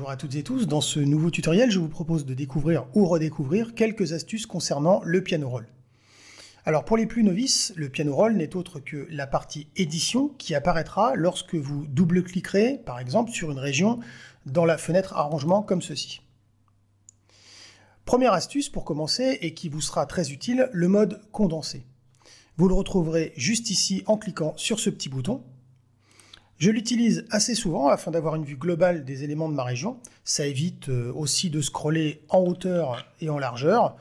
Bonjour à toutes et tous, dans ce nouveau tutoriel je vous propose de découvrir ou redécouvrir quelques astuces concernant le piano roll. Alors pour les plus novices, le piano roll n'est autre que la partie édition qui apparaîtra lorsque vous double-cliquerez par exemple sur une région dans la fenêtre arrangement comme ceci. Première astuce pour commencer et qui vous sera très utile, le mode condensé. Vous le retrouverez juste ici en cliquant sur ce petit bouton je l'utilise assez souvent afin d'avoir une vue globale des éléments de ma région. Ça évite euh, aussi de scroller en hauteur et en largeur.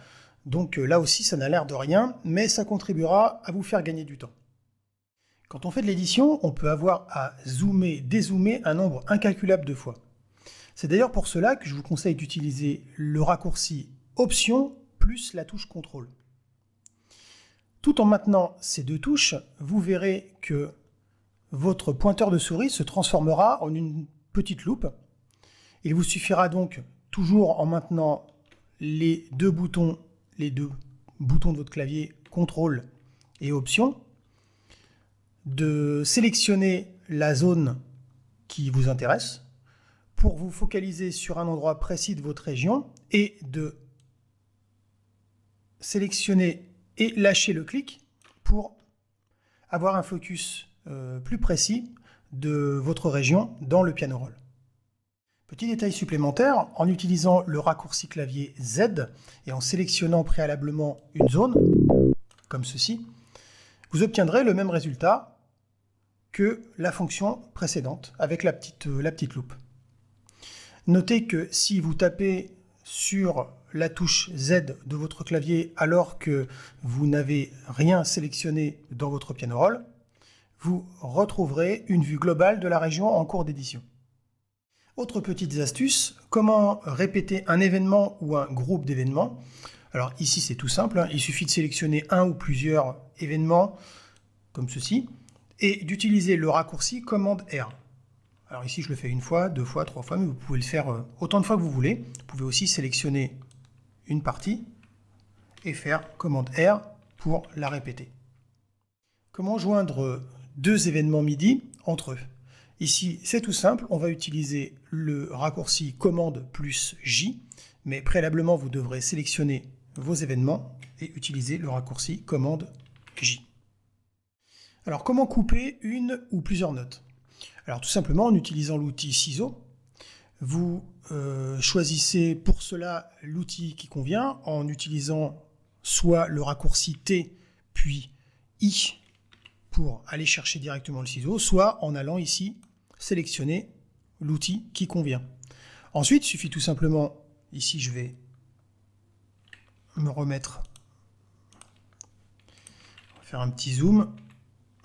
Donc euh, là aussi, ça n'a l'air de rien, mais ça contribuera à vous faire gagner du temps. Quand on fait de l'édition, on peut avoir à zoomer, dézoomer un nombre incalculable de fois. C'est d'ailleurs pour cela que je vous conseille d'utiliser le raccourci Option plus la touche Contrôle. Tout en maintenant ces deux touches, vous verrez que votre pointeur de souris se transformera en une petite loupe. Il vous suffira donc, toujours en maintenant les deux boutons, les deux boutons de votre clavier, contrôle et option, de sélectionner la zone qui vous intéresse pour vous focaliser sur un endroit précis de votre région et de sélectionner et lâcher le clic pour avoir un focus euh, plus précis de votre région dans le piano roll. Petit détail supplémentaire, en utilisant le raccourci clavier Z et en sélectionnant préalablement une zone, comme ceci, vous obtiendrez le même résultat que la fonction précédente avec la petite, euh, loupe. Notez que si vous tapez sur la touche Z de votre clavier alors que vous n'avez rien sélectionné dans votre piano roll, vous retrouverez une vue globale de la région en cours d'édition. Autre petite astuce, comment répéter un événement ou un groupe d'événements Alors ici c'est tout simple, hein. il suffit de sélectionner un ou plusieurs événements comme ceci et d'utiliser le raccourci commande R. Alors ici je le fais une fois, deux fois, trois fois, mais vous pouvez le faire euh, autant de fois que vous voulez. Vous pouvez aussi sélectionner une partie et faire commande R pour la répéter. Comment joindre deux événements MIDI entre eux. Ici, c'est tout simple, on va utiliser le raccourci commande plus J, mais préalablement, vous devrez sélectionner vos événements et utiliser le raccourci commande J. Alors, comment couper une ou plusieurs notes Alors, tout simplement, en utilisant l'outil ciseaux, vous euh, choisissez pour cela l'outil qui convient en utilisant soit le raccourci T puis I aller chercher directement le ciseau, soit en allant ici sélectionner l'outil qui convient. Ensuite, il suffit tout simplement, ici je vais me remettre, faire un petit zoom,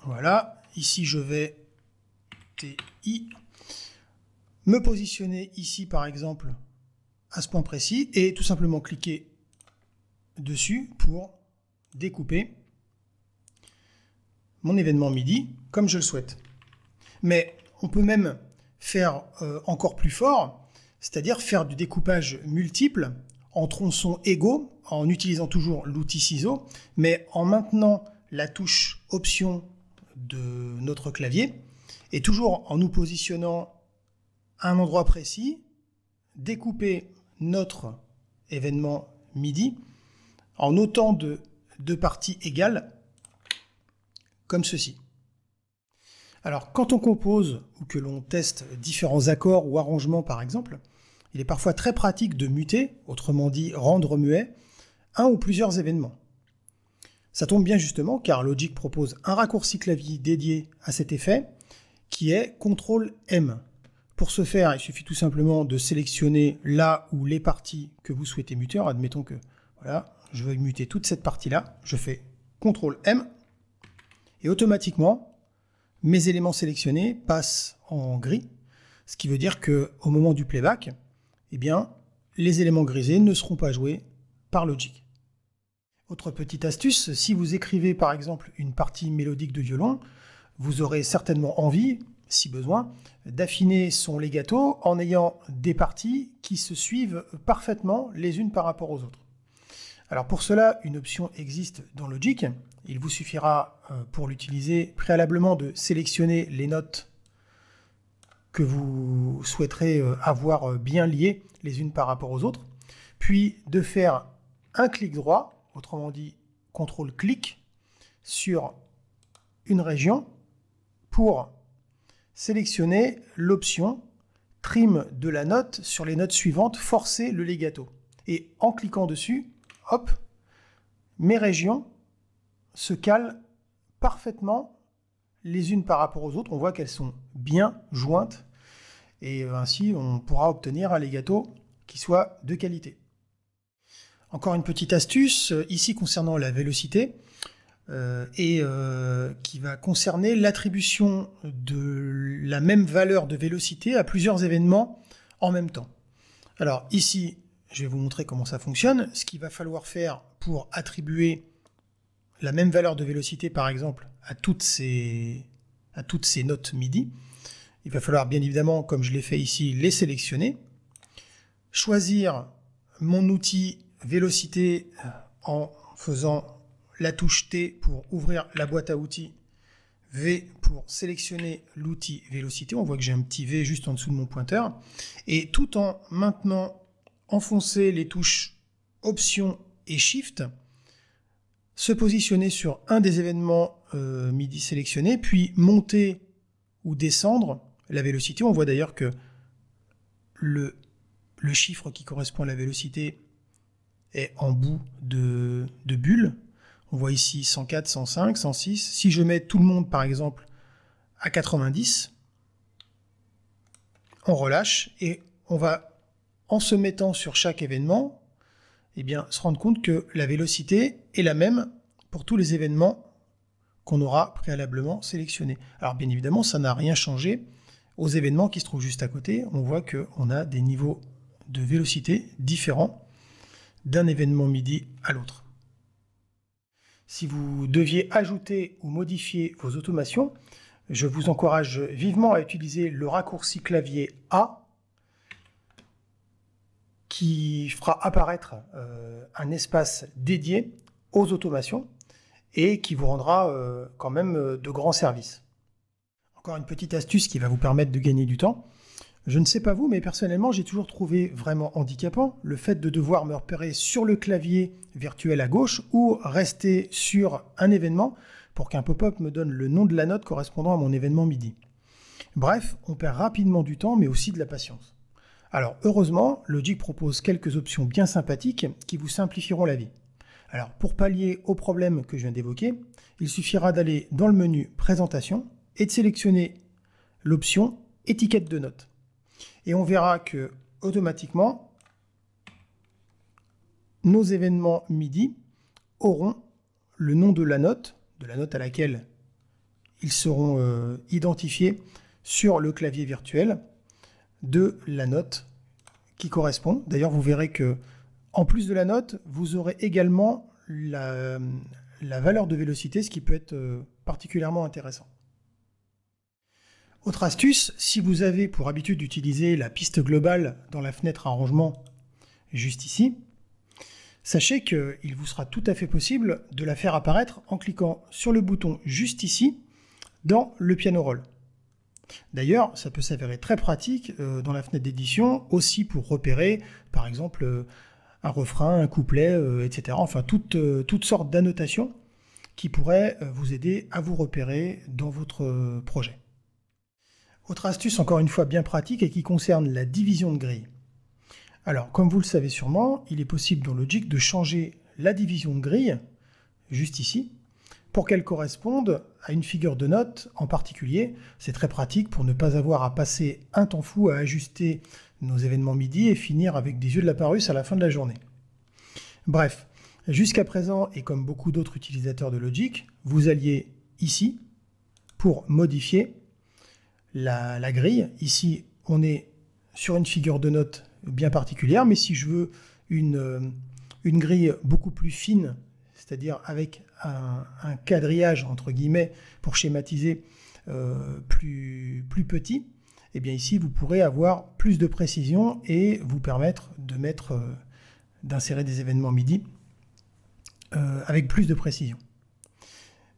voilà, ici je vais TI, me positionner ici par exemple à ce point précis et tout simplement cliquer dessus pour découper mon événement midi comme je le souhaite. Mais on peut même faire euh, encore plus fort, c'est-à-dire faire du découpage multiple en tronçons égaux, en utilisant toujours l'outil ciseau, mais en maintenant la touche option de notre clavier, et toujours en nous positionnant à un endroit précis, découper notre événement MIDI en autant de, de parties égales ceci. Alors, quand on compose ou que l'on teste différents accords ou arrangements, par exemple, il est parfois très pratique de muter, autrement dit rendre muet, un ou plusieurs événements. Ça tombe bien justement car Logic propose un raccourci clavier dédié à cet effet qui est CTRL M. Pour ce faire, il suffit tout simplement de sélectionner là ou les parties que vous souhaitez muter. admettons que voilà, je veux muter toute cette partie-là, je fais CTRL M et automatiquement, mes éléments sélectionnés passent en gris, ce qui veut dire que au moment du playback, eh bien, les éléments grisés ne seront pas joués par Logic. Autre petite astuce, si vous écrivez par exemple une partie mélodique de violon, vous aurez certainement envie, si besoin, d'affiner son legato en ayant des parties qui se suivent parfaitement les unes par rapport aux autres. Alors pour cela, une option existe dans Logic. Il vous suffira euh, pour l'utiliser préalablement de sélectionner les notes que vous souhaiterez euh, avoir euh, bien liées les unes par rapport aux autres, puis de faire un clic droit, autrement dit ctrl clic sur une région pour sélectionner l'option trim de la note sur les notes suivantes, forcer le legato. Et en cliquant dessus, hop, mes régions se calent parfaitement les unes par rapport aux autres. On voit qu'elles sont bien jointes et euh, ainsi on pourra obtenir les gâteaux qui soient de qualité. Encore une petite astuce euh, ici concernant la vélocité euh, et qui va concerner l'attribution de la même valeur de vélocité à plusieurs événements en même temps. Alors ici, je vais vous montrer comment ça fonctionne. Ce qu'il va falloir faire pour attribuer la même valeur de vélocité, par exemple, à toutes ces, à toutes ces notes MIDI, il va falloir bien évidemment, comme je l'ai fait ici, les sélectionner, choisir mon outil vélocité euh, en faisant la touche T pour ouvrir la boîte à outils, V pour sélectionner l'outil vélocité, on voit que j'ai un petit V juste en dessous de mon pointeur, et tout en maintenant enfoncer les touches Option et Shift, se positionner sur un des événements euh, MIDI sélectionnés, puis monter ou descendre la vélocité. On voit d'ailleurs que le, chiffre qui correspond à la vélocité est en bout de, de bulle. On voit ici 104, 105, 106. Si je mets tout le monde, par exemple, à 90, on relâche et on va en se mettant sur chaque événement, eh bien, se rendre compte que la vélocité est la même pour tous les événements qu'on aura préalablement sélectionnés. Alors bien évidemment, ça n'a rien changé aux événements qui se trouvent juste à côté. On voit qu'on a des niveaux de vélocité différents d'un événement MIDI à l'autre. Si vous deviez ajouter ou modifier vos automations, je vous encourage vivement à utiliser le raccourci clavier A qui fera apparaître euh, un espace dédié aux automations et qui vous rendra euh, quand même euh, de grands services. Encore une petite astuce qui va vous permettre de gagner du temps. Je ne sais pas vous, mais personnellement, j'ai toujours trouvé vraiment handicapant le fait de devoir me repérer sur le clavier virtuel à gauche ou rester sur un événement pour qu'un pop-up me donne le nom de la note correspondant à mon événement midi. Bref, on perd rapidement du temps, mais aussi de la patience. Alors heureusement, Logic propose quelques options bien sympathiques qui vous simplifieront la vie. Alors pour pallier au problème que je viens d'évoquer, il suffira d'aller dans le menu Présentation et de sélectionner l'option Étiquette de notes. Et on verra que automatiquement, nos événements MIDI auront le nom de la note, de la note à laquelle ils seront euh, identifiés sur le clavier virtuel de la note qui correspond. D'ailleurs, vous verrez que en plus de la note, vous aurez également la, la valeur de vélocité, ce qui peut être euh, particulièrement intéressant. Autre astuce, si vous avez pour habitude d'utiliser la piste globale dans la fenêtre arrangement juste ici, sachez qu'il vous sera tout à fait possible de la faire apparaître en cliquant sur le bouton juste ici dans le piano roll. D'ailleurs, ça peut s'avérer très pratique euh, dans la fenêtre d'édition, aussi pour repérer, par exemple, euh, un refrain, un couplet, euh, etc. Enfin, toutes, toutes sortes d'annotations qui pourraient vous aider à vous repérer dans votre projet. Autre astuce, encore une fois, bien pratique et qui concerne la division de grille. Alors, comme vous le savez sûrement, il est possible dans Logic de changer la division de grille, juste ici, pour qu'elle corresponde à une figure de note en particulier. C'est très pratique pour ne pas avoir à passer un temps fou à ajuster nos événements midi et finir avec des yeux de la parusse à la fin de la journée. Bref, jusqu'à présent, et comme beaucoup d'autres utilisateurs de Logic, vous alliez ici pour modifier la, grille. Ici, on est sur une figure de note bien particulière, mais si je veux une, euh, une grille beaucoup plus fine c'est-à-dire avec un, quadrillage, entre guillemets, pour schématiser euh, plus, plus petit, et eh bien ici, vous pourrez avoir plus de précision et vous permettre de mettre, euh, d'insérer des événements MIDI euh, avec plus de précision.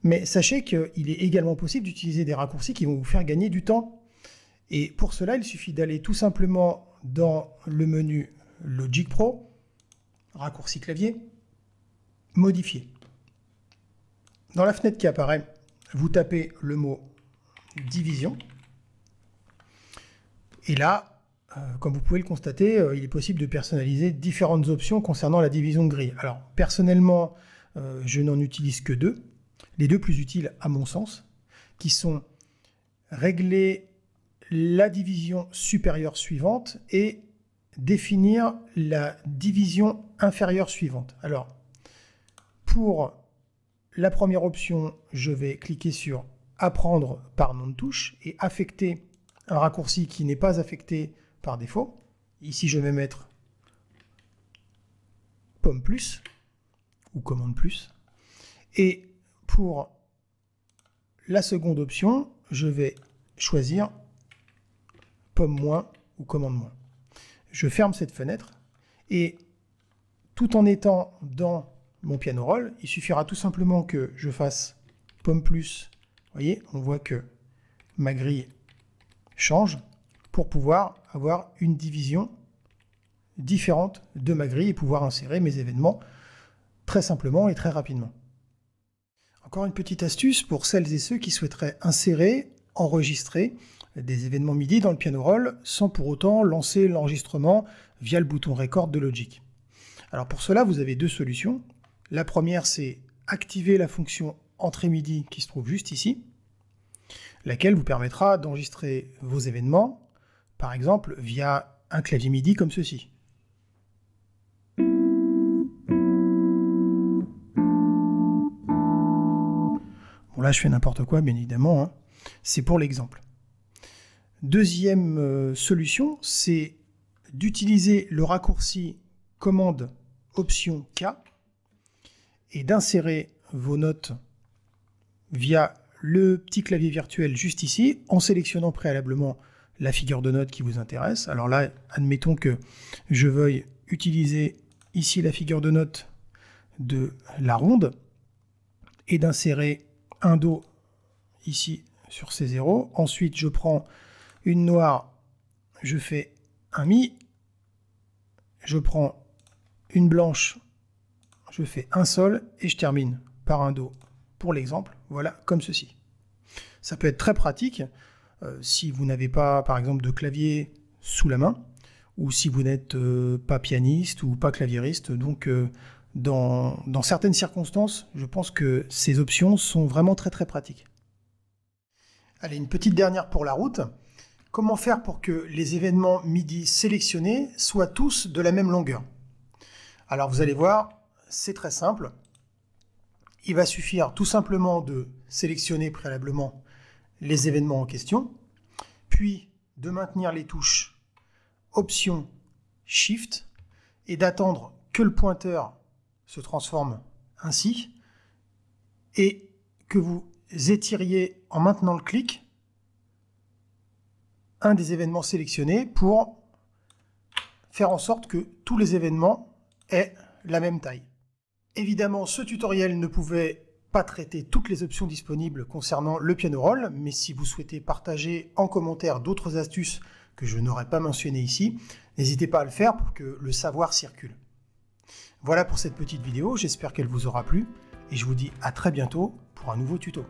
Mais sachez qu'il est également possible d'utiliser des raccourcis qui vont vous faire gagner du temps. Et pour cela, il suffit d'aller tout simplement dans le menu Logic Pro, raccourci clavier, modifier. Dans la fenêtre qui apparaît, vous tapez le mot division. Et là, euh, comme vous pouvez le constater, euh, il est possible de personnaliser différentes options concernant la division de grille. Alors, personnellement, euh, je n'en utilise que deux. Les deux plus utiles, à mon sens, qui sont régler la division supérieure suivante et définir la division inférieure suivante. Alors, pour la première option, je vais cliquer sur apprendre par nom de touche et affecter un raccourci qui n'est pas affecté par défaut. Ici, je vais mettre pomme plus ou commande plus. Et pour la seconde option, je vais choisir pomme moins ou commande moins. Je ferme cette fenêtre et tout en étant dans mon piano roll, il suffira tout simplement que je fasse pomme plus. Vous voyez, on voit que ma grille change pour pouvoir avoir une division différente de ma grille et pouvoir insérer mes événements très simplement et très rapidement. Encore une petite astuce pour celles et ceux qui souhaiteraient insérer, enregistrer des événements MIDI dans le piano roll sans pour autant lancer l'enregistrement via le bouton record de Logic. Alors pour cela, vous avez deux solutions. La première, c'est activer la fonction entrée MIDI qui se trouve juste ici, laquelle vous permettra d'enregistrer vos événements, par exemple via un clavier MIDI comme ceci. Bon là je fais n'importe quoi bien évidemment, hein. c'est pour l'exemple. Deuxième euh, solution, c'est d'utiliser le raccourci commande option K et d'insérer vos notes via le petit clavier virtuel juste ici, en sélectionnant préalablement la figure de note qui vous intéresse. Alors là, admettons que je veuille utiliser ici la figure de note de la ronde et d'insérer un Do ici sur ces zéros. Ensuite, je prends une noire, je fais un Mi. Je prends une blanche, je fais un sol et je termine par un Do. Pour l'exemple, voilà, comme ceci. Ça peut être très pratique euh, si vous n'avez pas, par exemple, de clavier sous la main, ou si vous n'êtes euh, pas pianiste ou pas claviériste. Donc, euh, dans, dans certaines circonstances, je pense que ces options sont vraiment très très pratiques. Allez, une petite dernière pour la route. Comment faire pour que les événements MIDI sélectionnés soient tous de la même longueur Alors vous allez voir, c'est très simple. Il va suffire tout simplement de sélectionner préalablement les événements en question, puis de maintenir les touches Option Shift et d'attendre que le pointeur se transforme ainsi et que vous étiriez en maintenant le clic un des événements sélectionnés pour faire en sorte que tous les événements aient la même taille. Évidemment, ce tutoriel ne pouvait pas traiter toutes les options disponibles concernant le piano roll, mais si vous souhaitez partager en commentaire d'autres astuces que je n'aurais pas mentionnées ici, n'hésitez pas à le faire pour que le savoir circule. Voilà pour cette petite vidéo, j'espère qu'elle vous aura plu, et je vous dis à très bientôt pour un nouveau tuto.